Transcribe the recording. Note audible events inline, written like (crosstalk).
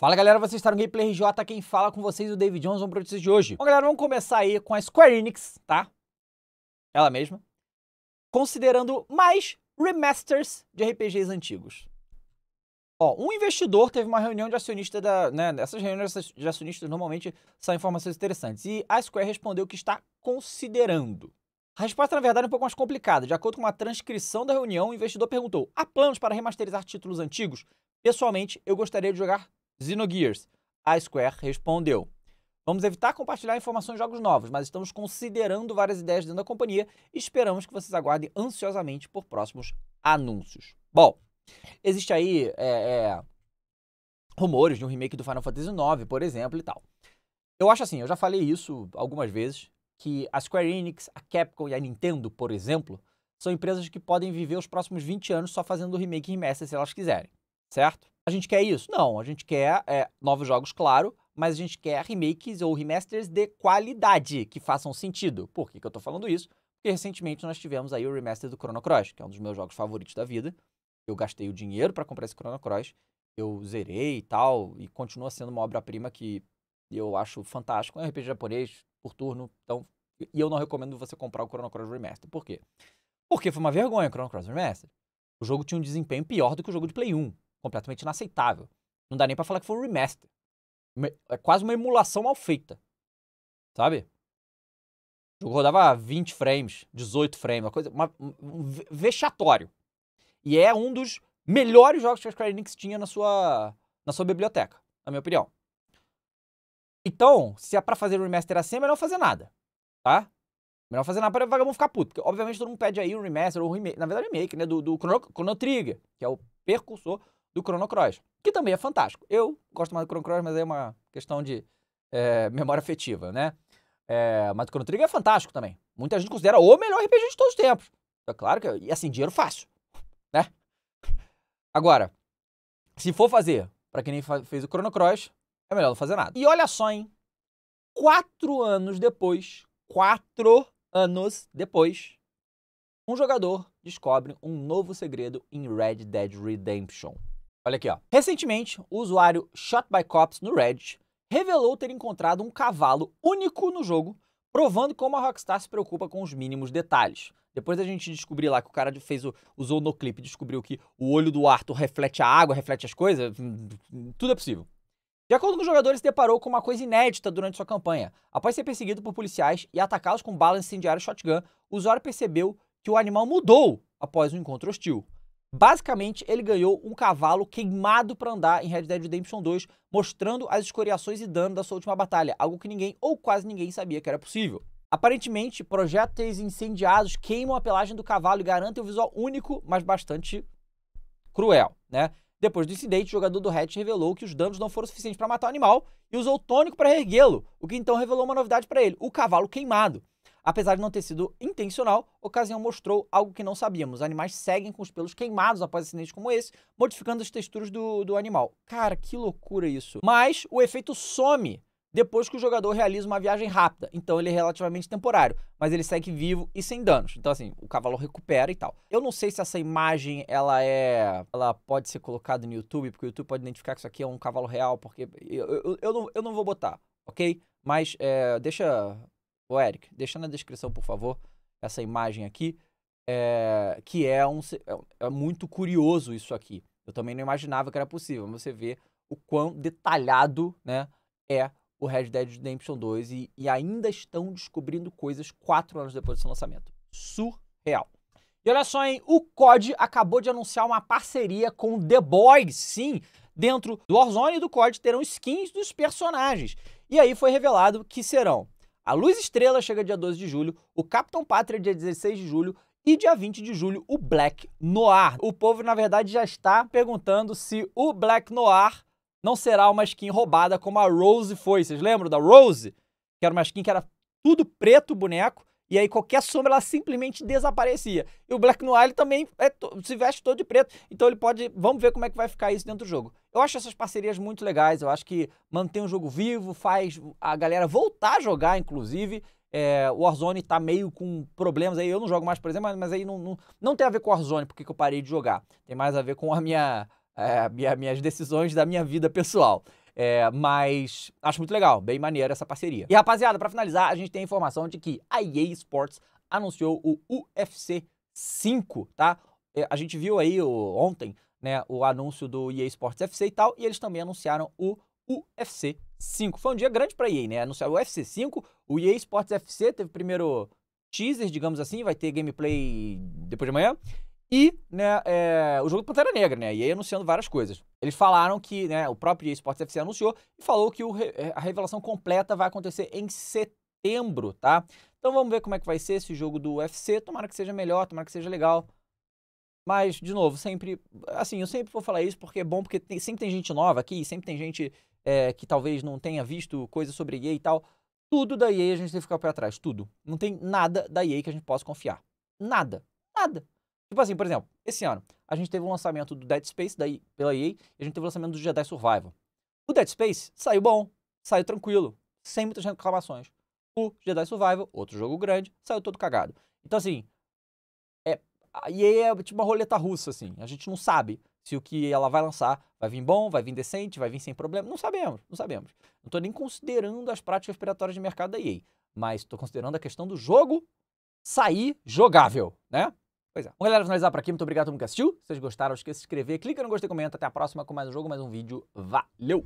Fala galera, vocês estão no Gameplay RJ, quem fala com vocês é o David Johnson para notícias de hoje. Bom galera, vamos começar aí com a Square Enix, tá? Ela mesma. Considerando mais remasters de RPGs antigos. Ó, um investidor teve uma reunião de acionista da, né, essas reuniões de acionistas normalmente são informações interessantes, e a Square respondeu que está considerando. A resposta, na verdade, é um pouco mais complicada. De acordo com uma transcrição da reunião, o investidor perguntou: há planos para remasterizar títulos antigos? Pessoalmente, eu gostaria de jogar Xenogears. A Square respondeu. Vamos evitar compartilhar informações de jogos novos, mas estamos considerando várias ideias dentro da companhia e esperamos que vocês aguardem ansiosamente por próximos anúncios. Bom, existe aí é, é, rumores de um remake do Final Fantasy IX, por exemplo, e tal. Eu acho assim, eu já falei isso algumas vezes, que a Square Enix, a Capcom e a Nintendo, por exemplo, são empresas que podem viver os próximos 20 anos só fazendo remake e remaster se elas quiserem, certo? A gente quer isso? Não, a gente quer é, novos jogos, claro, mas a gente quer remakes ou remasters de qualidade que façam sentido. Por que, que eu estou falando isso? Porque recentemente nós tivemos aí o remaster do Chrono Cross, que é um dos meus jogos favoritos da vida. Eu gastei o dinheiro para comprar esse Chrono Cross, eu zerei e tal, e continua sendo uma obra-prima que eu acho fantástico. É um RPG japonês, por turno, então. E eu não recomendo você comprar o Chrono Cross Remaster. Por quê? Porque foi uma vergonha o Chrono Cross Remaster. O jogo tinha um desempenho pior do que o jogo de Play 1 completamente inaceitável. Não dá nem para falar que foi um remaster. É quase uma emulação mal feita. Sabe? O jogo rodava 20 frames, 18 frames, uma coisa. Uma, um vexatório. E é um dos melhores jogos que a Square Enix tinha na sua, na sua biblioteca, na minha opinião. Então, se é pra fazer um remaster assim, é melhor fazer nada. Tá? Melhor fazer nada pra vagabundo ficar puto. Porque, obviamente, todo mundo pede aí um remaster ou um remake. Na verdade, remake, né? Do, do Chrono, Chrono Trigger, que é o percursor do Chrono Cross, que também é fantástico. Eu gosto mais do Chrono Cross, mas é uma questão de é, memória afetiva, né? É, mas o Chrono Trigger é fantástico também. Muita gente considera o melhor RPG de todos os tempos. É claro que, e assim, dinheiro fácil, (laughs) né? Agora, se for fazer, para quem nem fez o Chrono Cross, é melhor não fazer nada. E olha só, hein? Quatro anos depois, quatro anos depois, um jogador descobre um novo segredo em Red Dead Redemption. Olha aqui, ó. Recentemente, o usuário Shot by Cops no Reddit revelou ter encontrado um cavalo único no jogo, provando como a Rockstar se preocupa com os mínimos detalhes. Depois a gente descobrir lá que o cara fez o, usou no clipe, descobriu que o olho do Arthur reflete a água, reflete as coisas, hum, tudo é possível. De acordo com os jogadores, se deparou com uma coisa inédita durante sua campanha. Após ser perseguido por policiais e atacá-los com balas incendiárias shotgun, o usuário percebeu que o animal mudou após um encontro hostil. Basicamente, ele ganhou um cavalo queimado para andar em Red Dead Redemption 2, mostrando as escoriações e dano da sua última batalha, algo que ninguém ou quase ninguém sabia que era possível. Aparentemente, projéteis incendiados queimam a pelagem do cavalo e garantem um visual único, mas bastante cruel, né? Depois do incidente, o jogador do Hatch revelou que os danos não foram suficientes para matar o animal e usou tônico para erguê-lo, o que então revelou uma novidade para ele: o cavalo queimado. Apesar de não ter sido intencional, a ocasião mostrou algo que não sabíamos. Animais seguem com os pelos queimados após acidentes como esse, modificando as texturas do, do animal. Cara, que loucura isso. Mas o efeito some depois que o jogador realiza uma viagem rápida. Então ele é relativamente temporário, mas ele segue vivo e sem danos. Então assim, o cavalo recupera e tal. Eu não sei se essa imagem ela é, ela pode ser colocada no YouTube, porque o YouTube pode identificar que isso aqui é um cavalo real, porque eu, eu, eu, não, eu não vou botar, ok? Mas é, deixa Ô, Eric, deixa na descrição, por favor, essa imagem aqui, é, que é, um, é, é muito curioso isso aqui. Eu também não imaginava que era possível, mas você vê o quão detalhado né, é o Red Dead Redemption 2 e, e ainda estão descobrindo coisas quatro anos depois do seu lançamento. Surreal. E olha só, hein? O COD acabou de anunciar uma parceria com The Boys, sim. Dentro do Warzone e do COD terão skins dos personagens. E aí foi revelado que serão a Luz Estrela chega dia 12 de julho, o Capitão Pátria dia 16 de julho e dia 20 de julho o Black Noir. O povo, na verdade, já está perguntando se o Black Noir não será uma skin roubada como a Rose foi. Vocês lembram da Rose? Que era uma skin que era tudo preto o boneco, e aí qualquer sombra ela simplesmente desaparecia. E o Black Noir ele também é se veste todo de preto, então ele pode... Vamos ver como é que vai ficar isso dentro do jogo. Eu acho essas parcerias muito legais. Eu acho que mantém o jogo vivo, faz a galera voltar a jogar, inclusive. É, o Warzone tá meio com problemas aí. Eu não jogo mais, por exemplo, mas, aí não, não, não, tem a ver com o Warzone, porque eu parei de jogar. Tem mais a ver com a minha, é, minha minhas decisões da minha vida pessoal. É, mas acho muito legal, bem maneira essa parceria. E rapaziada, para finalizar, a gente tem a informação de que a EA Sports anunciou o UFC 5, tá? É, a gente viu aí o, ontem né, o anúncio do EA Sports FC e tal, e eles também anunciaram o UFC 5. Foi um dia grande para EA, né? Anunciar o UFC 5, o EA Sports FC teve primeiro teaser, digamos assim, vai ter gameplay depois de amanhã. E né, é, o jogo do Pantera Negra, né? E aí anunciando várias coisas. Eles falaram que, né? O próprio EA Sports FC anunciou e falou que o, é, a revelação completa vai acontecer em setembro, tá? Então vamos ver como é que vai ser esse jogo do UFC. Tomara que seja melhor, tomara que seja legal. Mas, de novo, sempre. Assim, eu sempre vou falar isso porque é bom, porque tem, sempre tem gente nova aqui, sempre tem gente é, que talvez não tenha visto coisa sobre EA e tal. Tudo da EA a gente tem que ficar para trás, tudo. Não tem nada da EA que a gente possa confiar. Nada. Nada. Tipo assim, por exemplo, esse ano, a gente teve o um lançamento do Dead Space da, pela EA e a gente teve o um lançamento do Jedi Survival. O Dead Space saiu bom, saiu tranquilo, sem muitas reclamações. O Jedi Survival, outro jogo grande, saiu todo cagado. Então, assim, e aí é tipo uma roleta russa, assim. A gente não sabe se o que ela vai lançar vai vir bom, vai vir decente, vai vir sem problema. Não sabemos, não sabemos. Não estou nem considerando as práticas operatórias de mercado da EA, mas estou considerando a questão do jogo sair jogável, né? Pois é. Bom, galera, finalizar por aqui. Muito obrigado a todo mundo que assistiu. Se vocês gostaram, não esqueça de se inscrever, clica no gostei, e comenta. Até a próxima com mais um jogo, mais um vídeo. Valeu!